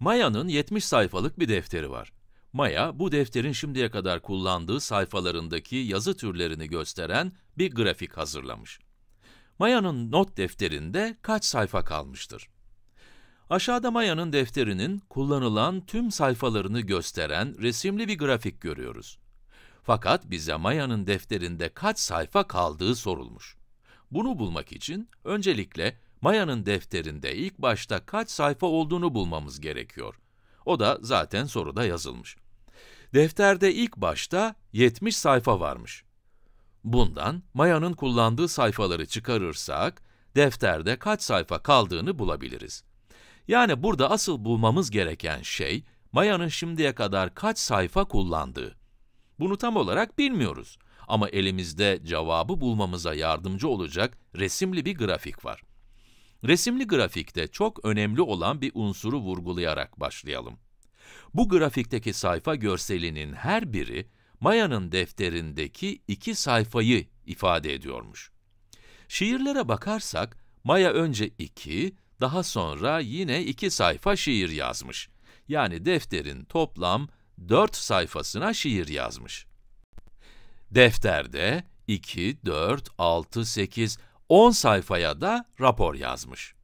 Maya'nın 70 sayfalık bir defteri var. Maya, bu defterin şimdiye kadar kullandığı sayfalarındaki yazı türlerini gösteren bir grafik hazırlamış. Maya'nın not defterinde kaç sayfa kalmıştır? Aşağıda Maya'nın defterinin kullanılan tüm sayfalarını gösteren resimli bir grafik görüyoruz. Fakat bize Maya'nın defterinde kaç sayfa kaldığı sorulmuş. Bunu bulmak için öncelikle Maya'nın defterinde ilk başta kaç sayfa olduğunu bulmamız gerekiyor. O da zaten soruda yazılmış. Defterde ilk başta 70 sayfa varmış. Bundan Maya'nın kullandığı sayfaları çıkarırsak, defterde kaç sayfa kaldığını bulabiliriz. Yani burada asıl bulmamız gereken şey, Maya'nın şimdiye kadar kaç sayfa kullandığı. Bunu tam olarak bilmiyoruz ama elimizde cevabı bulmamıza yardımcı olacak resimli bir grafik var. Resimli grafikte çok önemli olan bir unsuru vurgulayarak başlayalım. Bu grafikteki sayfa görselinin her biri, Maya'nın defterindeki iki sayfayı ifade ediyormuş. Şiirlere bakarsak, Maya önce iki, daha sonra yine iki sayfa şiir yazmış. Yani defterin toplam dört sayfasına şiir yazmış. Defterde 2, 4, 6, 8, 10 sayfaya da rapor yazmış.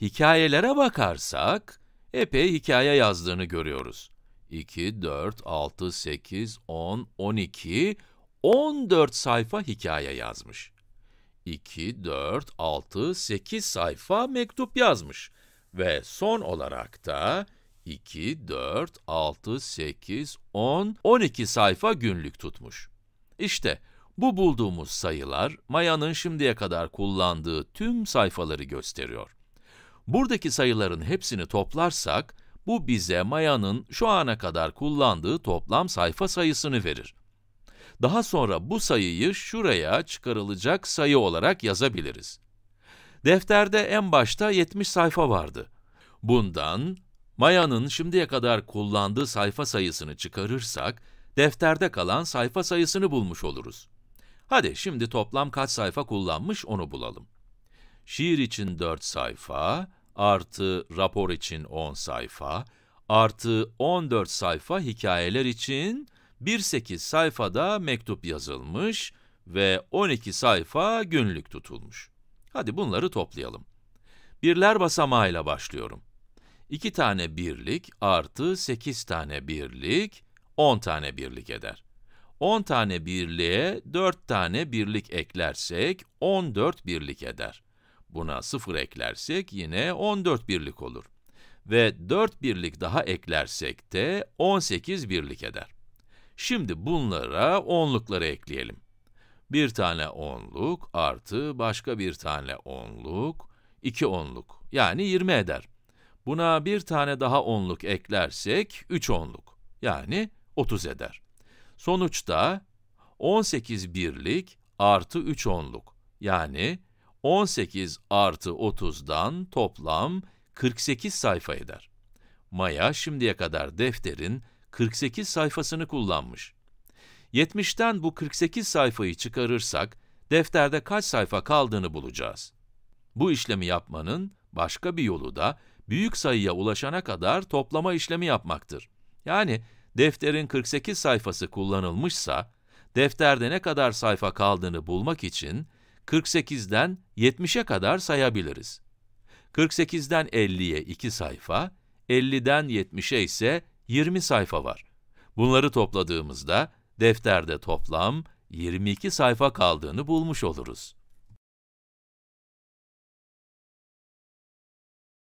Hikayelere bakarsak, epey hikaye yazdığını görüyoruz. 2, 4, 6, 8, 10, 12, 14 sayfa hikaye yazmış. 2, 4, 6, 8 sayfa mektup yazmış. Ve son olarak da 2, 4, 6, 8, 10, 12 sayfa günlük tutmuş. İşte bu bulduğumuz sayılar, Maya'nın şimdiye kadar kullandığı tüm sayfaları gösteriyor. Buradaki sayıların hepsini toplarsak, bu bize Maya'nın şu ana kadar kullandığı toplam sayfa sayısını verir. Daha sonra bu sayıyı şuraya çıkarılacak sayı olarak yazabiliriz. Defterde en başta 70 sayfa vardı. Bundan, Maya'nın şimdiye kadar kullandığı sayfa sayısını çıkarırsak, defterde kalan sayfa sayısını bulmuş oluruz. Hadi şimdi toplam kaç sayfa kullanmış onu bulalım. Şiir için 4 sayfa, artı rapor için 10 sayfa, artı 14 sayfa hikayeler için, 1.8 sayfada mektup yazılmış ve 12 sayfa günlük tutulmuş. Hadi bunları toplayalım. Birler basamağıyla başlıyorum. 2 tane birlik artı 8 tane birlik, 10 tane birlik eder. 10 tane birliğe 4 tane birlik eklersek 14 birlik eder. Buna 0 eklersek yine 14 birlik olur. Ve 4 birlik daha eklersek de 18 birlik eder. Şimdi bunlara onlukları ekleyelim. Bir tane onluk artı başka bir tane onluk, 2 onluk yani 20 eder. Buna bir tane daha onluk eklersek 3 onluk yani 30 eder. Sonuçta 18 birlik artı 3 onluk yani 18 artı 30'dan toplam 48 sayfa eder. Maya şimdiye kadar defterin 48 sayfasını kullanmış. 70'ten bu 48 sayfayı çıkarırsak, defterde kaç sayfa kaldığını bulacağız. Bu işlemi yapmanın başka bir yolu da büyük sayıya ulaşana kadar toplama işlemi yapmaktır. Yani defterin 48 sayfası kullanılmışsa, defterde ne kadar sayfa kaldığını bulmak için 48'den 70'e kadar sayabiliriz. 48'den 50'ye 2 sayfa, 50'den 70'e ise 20 sayfa var. Bunları topladığımızda defterde toplam 22 sayfa kaldığını bulmuş oluruz.